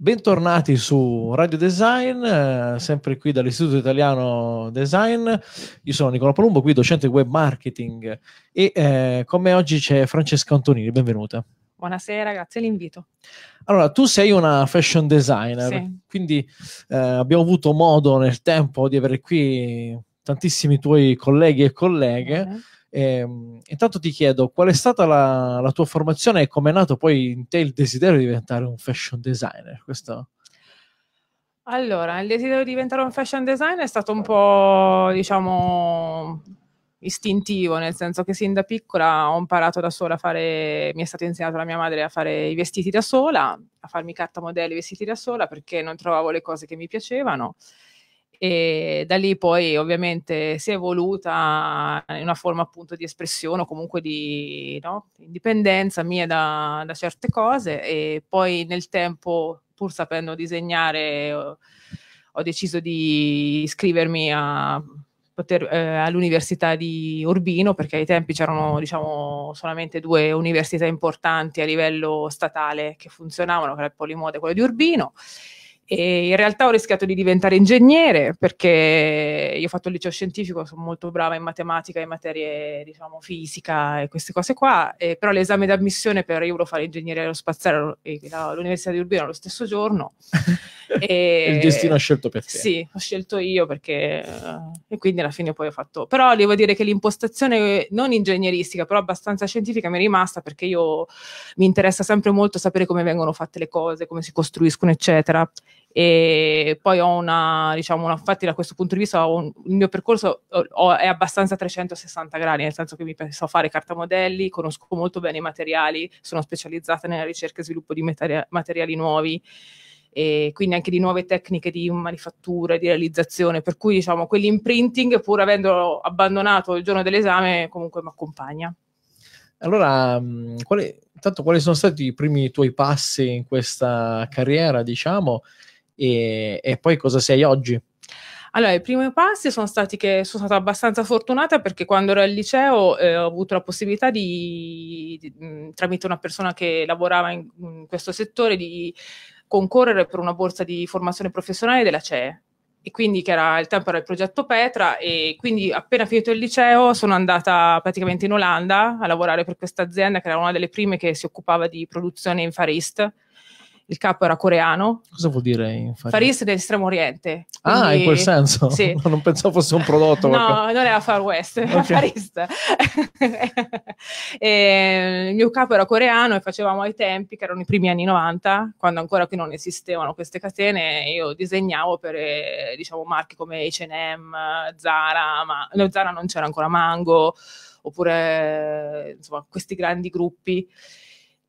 Bentornati su Radio Design, eh, sempre qui dall'Istituto Italiano Design. Io sono Nicola Palumbo, qui docente web marketing e eh, con me oggi c'è Francesca Antonini, benvenuta. Buonasera, grazie l'invito. Allora, tu sei una fashion designer, sì. quindi eh, abbiamo avuto modo nel tempo di avere qui tantissimi tuoi colleghi e colleghe. Uh-huh e, ehm, intanto ti chiedo qual è stata la, la tua formazione e come è nato poi in te il desiderio di diventare un fashion designer? Questo... Allora, il desiderio di diventare un fashion designer è stato un po', diciamo, istintivo, nel senso che sin da piccola ho imparato da sola a fare, mi è stato insegnato da mia madre a fare i vestiti da sola, a farmi carta modelli, vestiti da sola, perché non trovavo le cose che mi piacevano e da lì poi ovviamente si è evoluta in una forma appunto di espressione o comunque di no, indipendenza mia da, da, certe cose e poi nel tempo pur sapendo disegnare ho, deciso di iscrivermi a Poter, eh, all'università di Urbino, perché ai tempi c'erano diciamo, solamente due università importanti a livello statale che funzionavano, che era il Polimode e quello di Urbino. E in realtà ho rischiato di diventare ingegnere perché io ho fatto il liceo scientifico, sono molto brava in matematica, in materie diciamo fisica e queste cose qua, e però l'esame d'ammissione per io volevo fare ingegneria aerospaziale all'Università di Urbino lo stesso giorno. e, il destino ha scelto per te. Sì, ho scelto io perché... e quindi alla fine poi ho fatto... Però devo dire che l'impostazione non ingegneristica, però abbastanza scientifica mi è rimasta perché io mi interessa sempre molto sapere come vengono fatte le cose, come si costruiscono, eccetera e poi ho una, diciamo, una, infatti da questo punto di vista un, il mio percorso ho, ho, è abbastanza 360 gradi, nel senso che mi so fare cartamodelli, conosco molto bene i materiali, sono specializzata nella ricerca e sviluppo di materia, materiali nuovi e quindi anche di nuove tecniche di manifattura e di realizzazione, per cui diciamo quell'imprinting pur avendo abbandonato il giorno dell'esame comunque mi accompagna. Allora, mm, quali, intanto quali sono stati i primi tuoi passi in questa carriera, diciamo? e, e poi cosa sei oggi? Allora, i primi passi sono stati che sono stata abbastanza fortunata perché quando ero al liceo eh, ho avuto la possibilità di, di, tramite una persona che lavorava in, in questo settore, di concorrere per una borsa di formazione professionale della CEE e quindi che era il tempo era il progetto Petra e quindi appena finito il liceo sono andata praticamente in Olanda a lavorare per questa azienda che era una delle prime che si occupava di produzione in Far East il capo era coreano. Cosa vuol dire infatti? Faris dell'estremo oriente. Quindi, ah, in quel senso? Sì. non pensavo fosse un prodotto. no, qualcosa. non era Far West, era okay. Faris. Eh, il mio capo era coreano e facevamo ai tempi, che erano i primi anni 90, quando ancora qui non esistevano queste catene, io disegnavo per eh, diciamo, marchi come H&M, Zara, ma no, Zara non c'era ancora Mango, oppure eh, insomma, questi grandi gruppi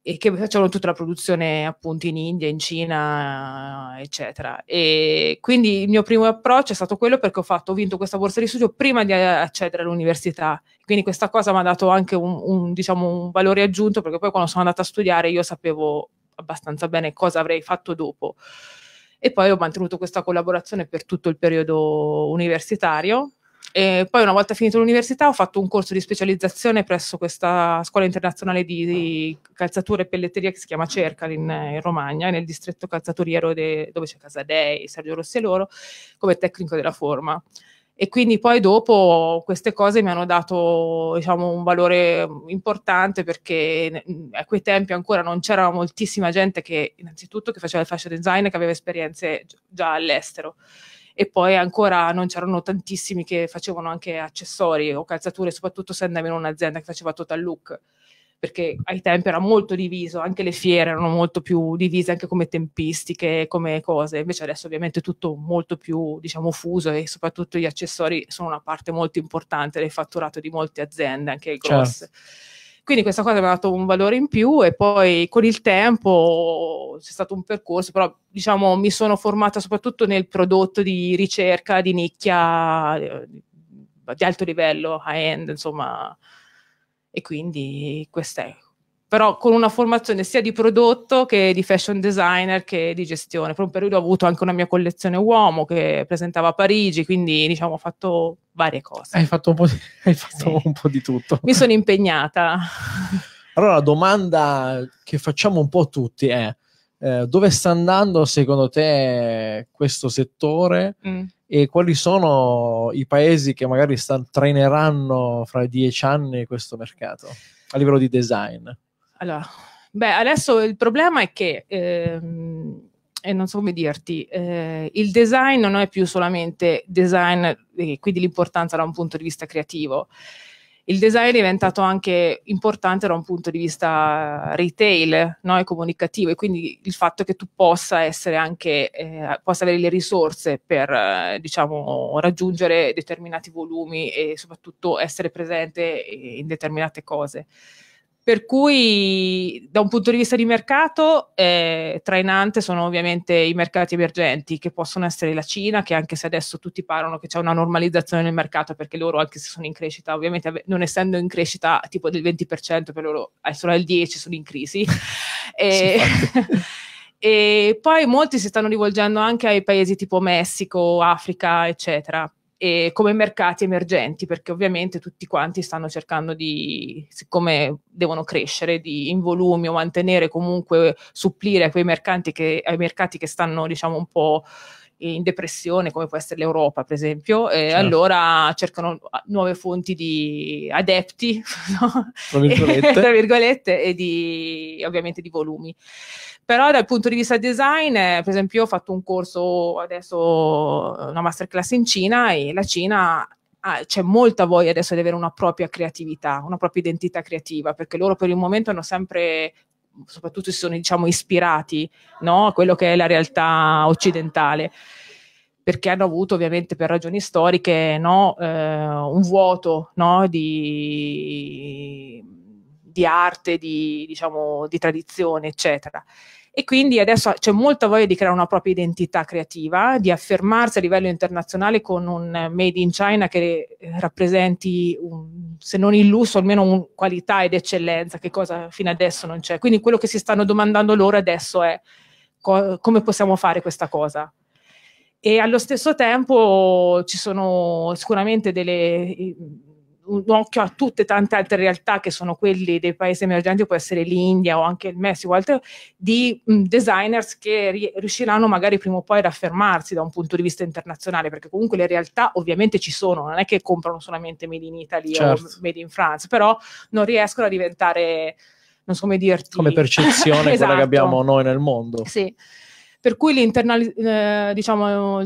e che facevano tutta la produzione appunto in India, in Cina, eccetera. E quindi il mio primo approccio è stato quello perché ho, fatto, ho vinto questa borsa di studio prima di accedere all'università. Quindi questa cosa mi ha dato anche un, un, diciamo, un valore aggiunto perché poi quando sono andata a studiare io sapevo abbastanza bene cosa avrei fatto dopo. E poi ho mantenuto questa collaborazione per tutto il periodo universitario e poi una volta finito l'università ho fatto un corso di specializzazione presso questa scuola internazionale di, di calzatura e pelletteria che si chiama Cercal in, in Romagna, nel distretto calzaturiero de, dove c'è Casadei, Sergio Rossi e loro, come tecnico della forma. E quindi poi dopo queste cose mi hanno dato diciamo, un valore importante perché a quei tempi ancora non c'era moltissima gente che innanzitutto che faceva il fascio design che aveva esperienze già all'estero e poi ancora non c'erano tantissimi che facevano anche accessori o calzature, soprattutto se andavi in un'azienda che faceva total look perché ai tempi era molto diviso, anche le fiere erano molto più divise anche come tempistiche, come cose, invece adesso ovviamente è tutto molto più diciamo fuso e soprattutto gli accessori sono una parte molto importante del fatturato di molte aziende, anche grosse. Certo. Quindi questa cosa mi ha dato un valore in più e poi con il tempo c'è stato un percorso, però diciamo mi sono formata soprattutto nel prodotto di ricerca di nicchia eh, di alto livello, high end, insomma. E quindi questa è però con una formazione sia di prodotto che di fashion designer che di gestione. Per un periodo ho avuto anche una mia collezione uomo che presentava a Parigi, quindi diciamo ho fatto varie cose. Hai fatto un po' di, fatto sì. un po di tutto. Mi sono impegnata. Allora la domanda che facciamo un po' tutti è eh, dove sta andando secondo te questo settore mm. e quali sono i paesi che magari sta, traineranno fra dieci anni questo mercato a livello di design? Allora, beh, adesso il problema è che, ehm, e non so come dirti, eh, il design non è più solamente design, e quindi l'importanza da un punto di vista creativo. Il design è diventato anche importante da un punto di vista retail no? e comunicativo e quindi il fatto che tu possa essere anche, eh, possa avere le risorse per eh, diciamo, raggiungere determinati volumi e soprattutto essere presente in determinate cose. Per cui da un punto di vista di mercato eh, trainante sono ovviamente i mercati emergenti che possono essere la Cina, che anche se adesso tutti parlano che c'è una normalizzazione nel mercato perché loro anche se sono in crescita, ovviamente non essendo in crescita tipo del 20% per loro è eh, solo il 10% sono in crisi. e, e poi molti si stanno rivolgendo anche ai paesi tipo Messico, Africa, eccetera e come mercati emergenti, perché ovviamente tutti quanti stanno cercando di, siccome devono crescere di, in volumi o mantenere comunque supplire a quei mercanti che, ai mercati che stanno diciamo un po' in depressione, come può essere l'Europa, per esempio, e certo. allora cercano nuove fonti di adepti, no? tra, virgolette. tra, virgolette. e di, ovviamente di volumi. Però dal punto di vista design, eh, per esempio, ho fatto un corso adesso, una masterclass in Cina e la Cina Ah, c'è molta voglia adesso di avere una propria creatività, una propria identità creativa, perché loro per il momento hanno sempre soprattutto si sono diciamo, ispirati no, a quello che è la realtà occidentale perché hanno avuto ovviamente per ragioni storiche no, eh, un vuoto no, di, di, arte, di, diciamo, di tradizione, eccetera. E quindi adesso c'è molta voglia di creare una propria identità creativa, di affermarsi a livello internazionale con un Made in China che eh, rappresenti, un, se non il lusso, almeno un, qualità ed eccellenza, che cosa fino adesso non c'è. Quindi quello che si stanno domandando loro adesso è co- come possiamo fare questa cosa. E allo stesso tempo ci sono sicuramente delle un occhio a tutte tante altre realtà che sono quelli dei paesi emergenti, può essere l'India o anche il Messico, altre, di mh, designers che ri- riusciranno magari prima o poi ad affermarsi da un punto di vista internazionale, perché comunque le realtà ovviamente ci sono, non è che comprano solamente Made in Italy certo. o Made in France, però non riescono a diventare, non so come dirti... Come percezione esatto. quella che esatto. abbiamo noi nel mondo. Sì. Per cui eh, diciamo,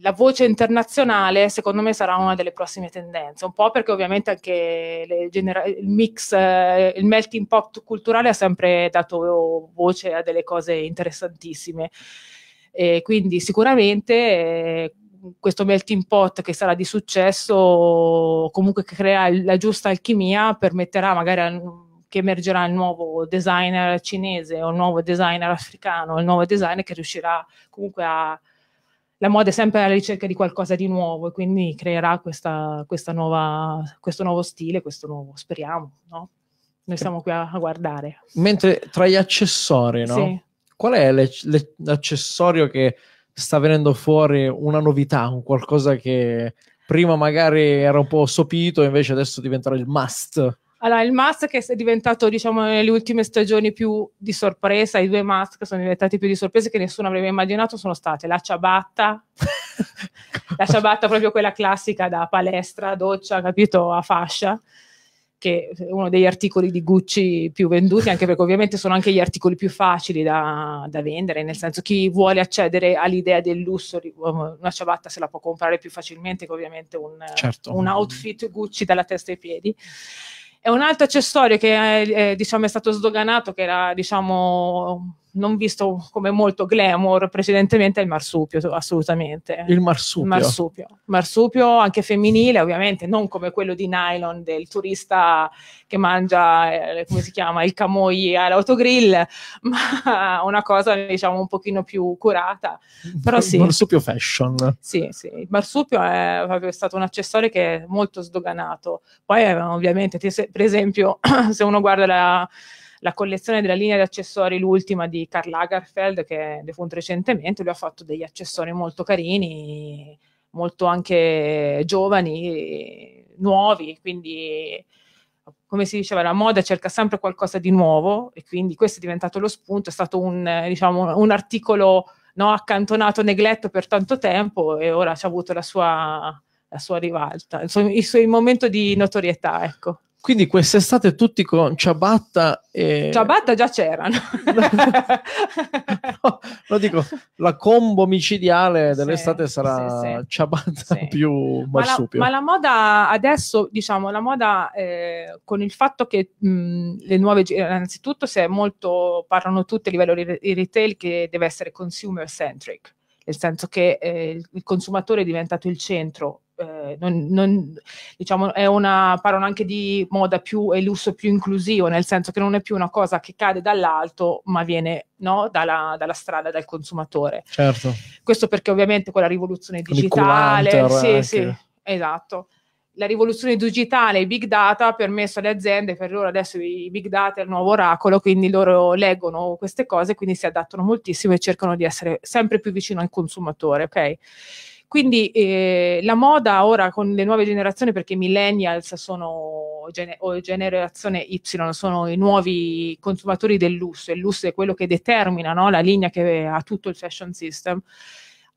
la voce internazionale secondo me sarà una delle prossime tendenze, un po' perché ovviamente anche genera- il mix, eh, il melting pot culturale ha sempre dato voce a delle cose interessantissime. E quindi sicuramente eh, questo melting pot che sarà di successo, comunque che crea la giusta alchimia, permetterà magari a che emergerà il nuovo designer cinese o il nuovo designer africano, il nuovo designer che riuscirà comunque a la moda è sempre alla ricerca di qualcosa di nuovo e quindi creerà questa, questa nuova, questo nuovo stile, questo nuovo, speriamo, no? Noi siamo qui a, a guardare. Mentre tra gli accessori, no? Sì. Qual è le, le, l'accessorio che sta venendo fuori una novità, un qualcosa che prima magari era un po' sopito e invece adesso diventerà il must? Allora, il mask che è diventato, diciamo, nelle ultime stagioni più di sorpresa, i due mask che sono diventati più di sorpresa che nessuno avrebbe immaginato sono state la ciabatta, la ciabatta proprio quella classica da palestra, doccia, capito, a fascia, che è uno degli articoli di Gucci più venduti, anche perché ovviamente sono anche gli articoli più facili da, da vendere, nel senso chi vuole accedere all'idea del lusso, oh, una ciabatta se la può comprare più facilmente che ovviamente un, certo. un outfit Gucci dalla testa ai piedi è un altro accessorio che è, eh, è, eh, diciamo, è stato sdoganato, che era diciamo, non visto come molto glamour precedentemente è il marsupio, assolutamente. Il marsupio. marsupio. Marsupio anche femminile, ovviamente, non come quello di nylon del turista che mangia, eh, come si chiama, il camogli all'autogrill, ma una cosa diciamo un pochino più curata. Però sì. Il marsupio fashion. Sì, sì. Il marsupio è proprio stato un accessorio che è molto sdoganato. Poi eh, ovviamente, per esempio, se uno guarda la la collezione della linea di accessori, l'ultima di Karl Lagerfeld, che è defunto recentemente, lui ha fatto degli accessori molto carini, molto anche giovani, nuovi, quindi come si diceva, la moda cerca sempre qualcosa di nuovo e quindi questo è diventato lo spunto, è stato un, diciamo, un articolo no, accantonato, negletto per tanto tempo e ora ci ha avuto la sua, la sua rivalta, il suo, il suo momento di notorietà. Ecco. Quindi quest'estate tutti con ciabatta e... Ciabatta già c'erano. no, lo dico, la combo micidiale dell'estate sì, sarà sì, sì. ciabatta più marsupio. Ma la, ma la, moda adesso, diciamo, la moda eh, con il fatto che mh, mm, le nuove... Eh, innanzitutto se molto... parlano tutti a livello di retail che deve essere consumer centric, nel senso che eh, il consumatore è diventato il centro eh, non, non, diciamo, è una, parlano anche di moda più e lusso più inclusivo, nel senso che non è più una cosa che cade dall'alto, ma viene no, dalla, dalla, strada, dal consumatore. Certo. Questo perché ovviamente con la rivoluzione digitale... Sì, eh, sì, esatto la rivoluzione digitale, i big data, ha permesso alle aziende, per loro adesso i big data è il nuovo oracolo, quindi loro leggono queste cose, quindi si adattano moltissimo e cercano di essere sempre più vicino al consumatore, ok? Quindi eh, la moda ora con le nuove generazioni, perché i millennials sono o generazione Y, sono i nuovi consumatori del lusso, e il lusso è quello che determina no? la linea che ha tutto il fashion system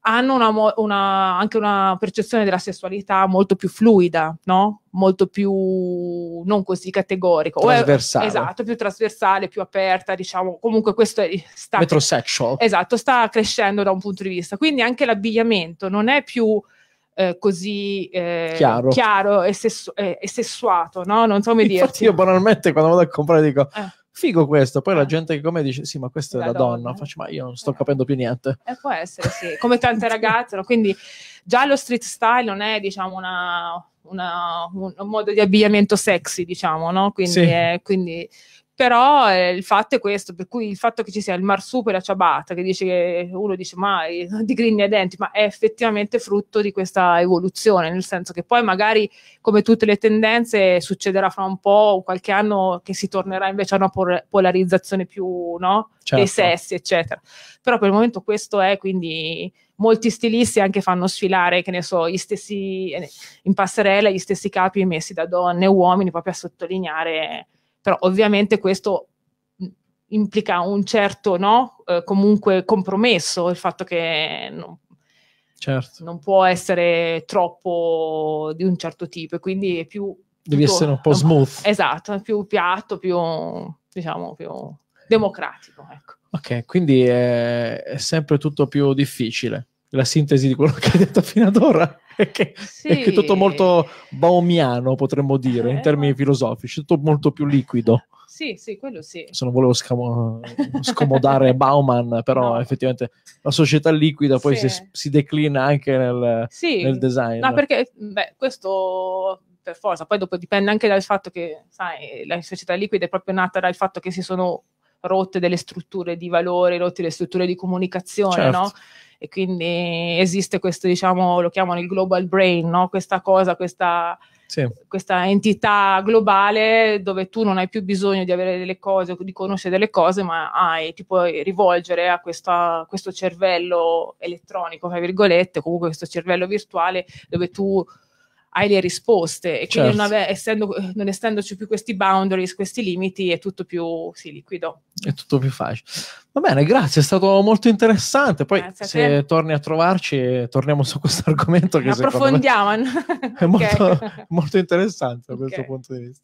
hanno una, una, anche una percezione della sessualità molto più fluida, no? molto più non così categorico. Trasversale. esatto, più trasversale, più aperta, diciamo. Comunque questo è, sta... Metrosexual. Esatto, sta crescendo da un punto di vista. Quindi anche l'abbigliamento non è più... Eh, così eh, chiaro. chiaro. e, sessu- e, eh, e sessuato, no? Non so come Infatti dirti. Infatti io banalmente quando vado a comprare dico eh figo questo. Poi eh. la gente che come dice, sì, ma questa la è la donna. donna. Faccio, ma io non sto eh. capendo più niente. Eh, può essere, sì, come tante ragazze. Quindi già lo street style non è, diciamo, una, una, un, un, modo di abbigliamento sexy, diciamo, no? Quindi, sì. è, quindi però eh, il fatto è questo, per cui il fatto che ci sia il marsupo e la ciabatta, che dice che uno dice ma eh, di grinni ai denti, ma è effettivamente frutto di questa evoluzione, nel senso che poi magari come tutte le tendenze succederà fra un po', qualche anno, che si tornerà invece a una polarizzazione più no? certo. dei sessi, eccetera. Però per il momento questo è, quindi molti stilisti anche fanno sfilare, che ne so, gli stessi eh, in passerella, gli stessi capi messi da donne e uomini proprio a sottolineare però ovviamente questo mm, implica un certo no, eh, comunque compromesso, il fatto che non, certo. non, può essere troppo di un certo tipo e quindi è più... Devi tutto, essere un po' smooth. Esatto, più piatto, più, diciamo, più democratico. Ecco. Ok, quindi è, è sempre tutto più difficile la sintesi di quello che hai detto fino ad ora è che, sì. è che è tutto molto baumiano, potremmo dire, eh, in termini ma... filosofici, tutto molto più liquido. Sì, sì, quello sì. Se non volevo scamo- scomodare Bauman, però no. effettivamente la società liquida poi sì. si, si, declina anche nel, sì. nel design. No, perché beh, questo per forza, poi dopo dipende anche dal fatto che, sai, la società liquida è proprio nata dal fatto che si sono rotte delle strutture di valore, rotte le strutture di comunicazione, certo. no? e quindi esiste questo, diciamo, lo chiamano il global brain, no? questa cosa, questa, sì. questa entità globale dove tu non hai più bisogno di avere delle cose, di conoscere delle cose, ma hai, ti puoi rivolgere a questa, questo cervello elettronico, tra virgolette, comunque questo cervello virtuale dove tu hai le risposte e quindi certo. non, ave- essendo, non, essendoci più questi boundaries, questi limiti, è tutto più sì, liquido. È tutto più facile. Va bene, grazie, è stato molto interessante. Poi grazie se torni a trovarci, torniamo su questo argomento che approfondiamo. è molto, okay. molto, interessante da questo okay. punto di vista.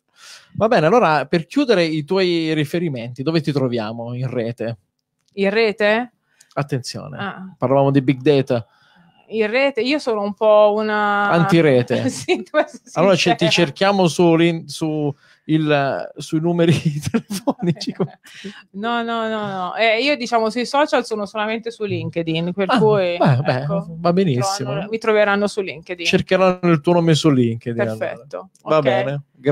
Va bene, allora per chiudere i tuoi riferimenti, dove ti troviamo in rete? In rete? Attenzione, ah. parlavamo di big data in rete. Io sono un po' una... Antirete. sì, allora ce, ti cerchiamo soli su il, sui numeri telefonici. No, no, no, no. Eh, io diciamo sui social sono solamente su LinkedIn, per ah, cui... Beh, ecco, beh, va benissimo. Mi, trovano, mi, troveranno su LinkedIn. Cercheranno il tuo nome su LinkedIn. Perfetto. Allora. Va okay. bene. Grazie.